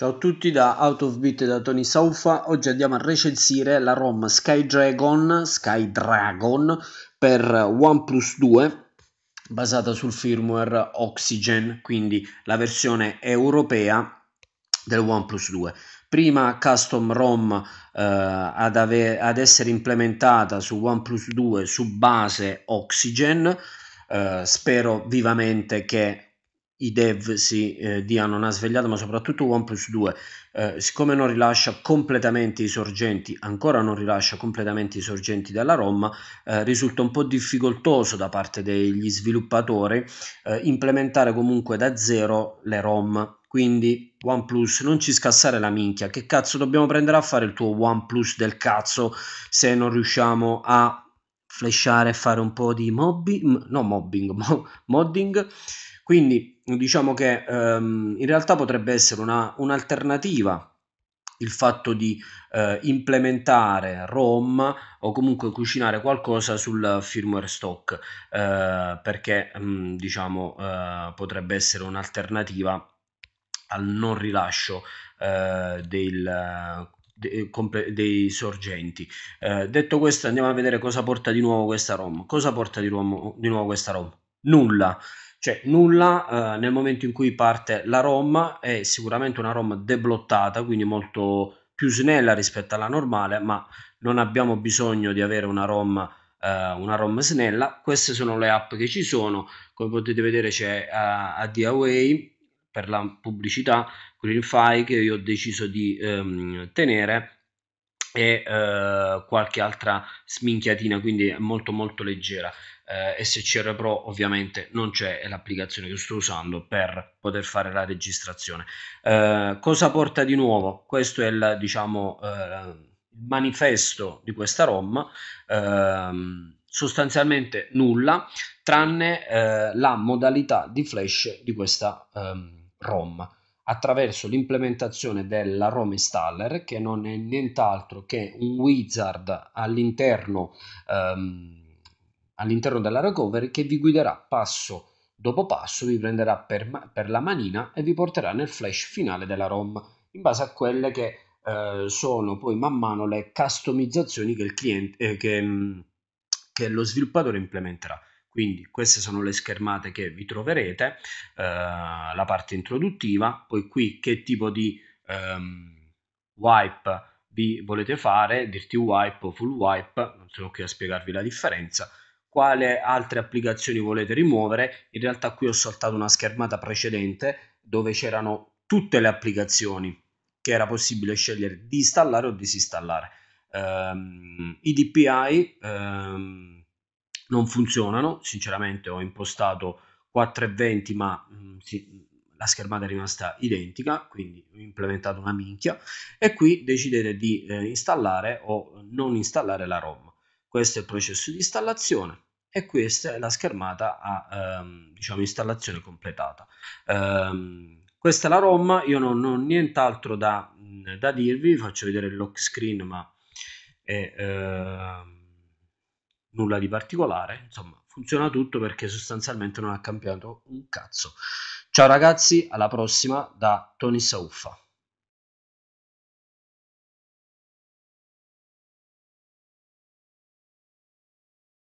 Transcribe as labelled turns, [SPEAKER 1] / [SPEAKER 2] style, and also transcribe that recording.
[SPEAKER 1] Ciao a tutti da Out of Beat e da Tony Saufa, oggi andiamo a recensire la ROM Skydragon, Skydragon per OnePlus 2 basata sul firmware Oxygen, quindi la versione europea del OnePlus 2. Prima custom ROM eh, ad, ave- ad, essere implementata su OnePlus 2 su base Oxygen, eh, spero vivamente che i dev si eh, diano una svegliata, ma soprattutto OnePlus 2, eh, siccome non rilascia completamente i sorgenti, ancora non rilascia completamente i sorgenti della ROM, eh, risulta un po' difficoltoso da parte degli sviluppatori eh, implementare comunque da zero le ROM. Quindi OnePlus non ci scassare la minchia, che cazzo dobbiamo prendere a fare il tuo OnePlus del cazzo se non riusciamo a flashare e fare un po' di mobbing, no mobbing, mo- modding quindi diciamo che ehm, in realtà potrebbe essere una, un'alternativa il fatto di eh, implementare ROM o comunque cucinare qualcosa sul firmware stock eh, perché mh, mm, diciamo eh, potrebbe essere un'alternativa al non rilascio eh, del, de, comple- dei sorgenti eh, detto questo andiamo a vedere cosa porta di nuovo questa ROM cosa porta di nuovo, di nuovo questa ROM nulla cioè nulla eh, nel momento in cui parte la ROM è sicuramente una ROM deblottata quindi molto più snella rispetto alla normale ma non abbiamo bisogno di avere una ROM eh, una ROM snella queste sono le app che ci sono come potete vedere c'è uh, eh, ADAway per la pubblicità Greenfy che io ho deciso di ehm, tenere e eh, qualche altra sminchiatina quindi è molto molto leggera eh, SCR Pro ovviamente non c'è è l'applicazione che sto usando per poter fare la registrazione eh, cosa porta di nuovo questo è il diciamo eh, manifesto di questa ROM ehm, sostanzialmente nulla tranne eh, la modalità di flash di questa ehm, ROM attraverso l'implementazione della ROM installer che non è nient'altro che un wizard all'interno, um, all'interno della recovery che vi guiderà passo dopo passo, vi prenderà per, per, la manina e vi porterà nel flash finale della ROM in base a quelle che eh, sono poi man mano le customizzazioni che, cliente, eh, che, mm, che lo sviluppatore implementerà. Quindi queste sono le schermate che vi troverete, eh, la parte introduttiva, poi qui che tipo di ehm, wipe vi volete fare, dirti wipe o full wipe, non sono qui a spiegarvi la differenza, quale altre applicazioni volete rimuovere, in realtà qui ho saltato una schermata precedente dove c'erano tutte le applicazioni che era possibile scegliere di installare o disinstallare. Um, I DPI um, ehm, non funzionano, sinceramente ho impostato 4,20 ma mh, mm, sì, la schermata è rimasta identica, quindi ho implementato una minchia e qui decidete di eh, installare o non installare la ROM. Questo è il processo di installazione e questa è la schermata a ehm, diciamo, installazione completata. Ehm, questa è la ROM, io non, ho nient'altro da, mm, da, dirvi, vi faccio vedere il lock screen ma è... Ehm, nulla di particolare, insomma funziona tutto perché sostanzialmente non ha cambiato un cazzo. Ciao ragazzi, alla prossima da Tony Sauffa.